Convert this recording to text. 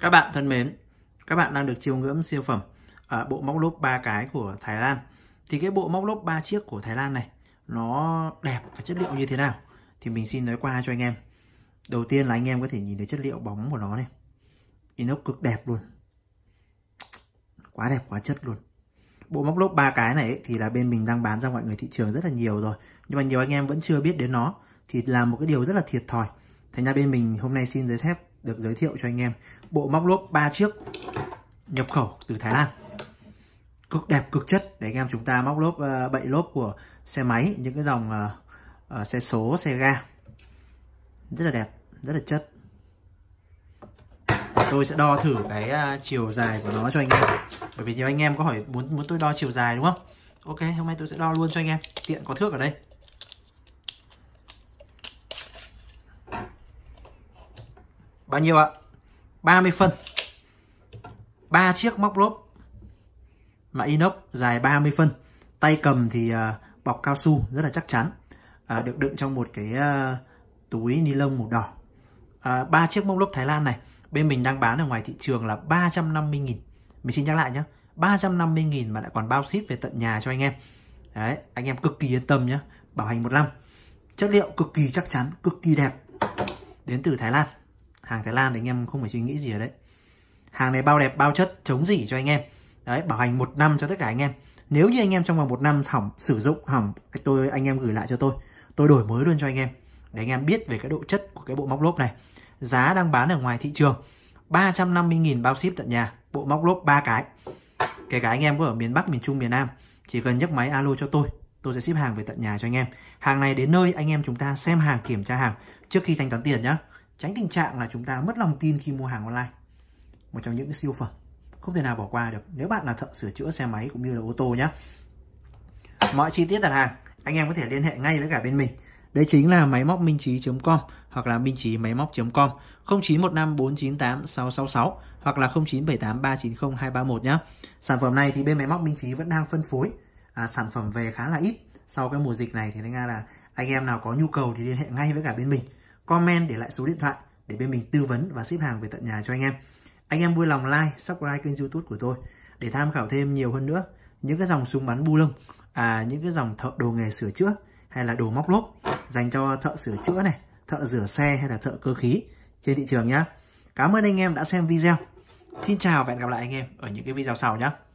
Các bạn thân mến, các bạn đang được chiêu ngưỡng siêu phẩm à, bộ móc lốp 3 cái của Thái Lan. Thì cái bộ móc lốp 3 chiếc của Thái Lan này nó đẹp và chất liệu như thế nào thì mình xin nói qua cho anh em. Đầu tiên là anh em có thể nhìn thấy chất liệu bóng của nó này. Inox cực đẹp luôn. Quá đẹp, quá chất luôn. Bộ móc lốp 3 cái này ấy, thì là bên mình đang bán ra mọi người thị trường rất là nhiều rồi. Nhưng mà nhiều anh em vẫn chưa biết đến nó thì là một cái điều rất là thiệt thòi. Thành ra bên mình hôm nay xin giới phép được giới thiệu cho anh em bộ móc lốp 3 chiếc nhập khẩu từ Thái Lan cực đẹp cực chất để anh em chúng ta móc lốp ờ, bậy lốp của xe máy những cái dòng ờ, ờ, xe số xe ga rất là đẹp rất là chất tôi sẽ đo thử cái chiều dài của nó cho anh em bởi vì nhiều anh em có hỏi muốn muốn tôi đo chiều dài đúng không ok hôm nay tôi sẽ đo luôn cho anh em tiện có thước ở đây bao nhiêu ạ? 30 phân. 3 chiếc móc lốp mà inox dài 30 phân. Tay cầm thì à, bọc cao su rất là chắc chắn. À, được đựng trong một cái à, túi ni lông màu đỏ. À, 3 chiếc móc lốp Thái Lan này bên mình đang bán ở ngoài thị trường là 350 000 Mình xin nhắc lại nhé. 350 000 mà lại còn bao ship về tận nhà cho anh em. Đấy, anh em cực kỳ yên tâm nhé. Bảo hành một năm. Chất liệu cực kỳ chắc chắn, cực kỳ đẹp. Đến từ Thái Lan hàng Thái Lan thì anh em không phải suy nghĩ gì ở đấy hàng này bao đẹp bao chất chống dỉ cho anh em đấy bảo hành một năm cho tất cả anh em nếu như anh em trong vòng một năm hỏng sử dụng hỏng tôi anh em gửi lại cho tôi tôi đổi mới luôn cho anh em để anh em biết về cái độ chất của cái bộ móc lốp này giá đang bán ở ngoài thị trường 350.000 bao ship tận nhà bộ móc lốp ba cái kể cả anh em có ở miền Bắc miền Trung miền Nam chỉ cần nhấc máy alo cho tôi tôi sẽ ship hàng về tận nhà cho anh em hàng này đến nơi anh em chúng ta xem hàng kiểm tra hàng trước khi thanh toán tiền nhá tránh tình trạng là chúng ta mất lòng tin khi mua hàng online một trong những siêu phẩm không thể nào bỏ qua được nếu bạn là thợ sửa chữa xe máy cũng như là ô tô nhé mọi chi tiết đặt hàng anh em có thể liên hệ ngay với cả bên mình đấy chính là máy móc minh trí.com hoặc là minh trí máy móc.com 0915 498 666 hoặc là 0978 390 231 nhé. Sản phẩm này thì bên máy móc minh trí vẫn đang phân phối à, sản phẩm về khá là ít sau cái mùa dịch này thì thành ra là anh em nào có nhu cầu thì liên hệ ngay với cả bên mình comment để lại số điện thoại để bên mình tư vấn và ship hàng về tận nhà cho anh em. Anh em vui lòng like, subscribe kênh youtube của tôi để tham khảo thêm nhiều hơn nữa những cái dòng súng bắn bu lưng, à, những cái dòng thợ đồ nghề sửa chữa hay là đồ móc lốp dành cho thợ sửa chữa này, thợ rửa xe hay là thợ cơ khí trên thị trường nhé. Cảm ơn anh em đã xem video. Xin chào và hẹn gặp lại anh em ở những cái video sau nhé.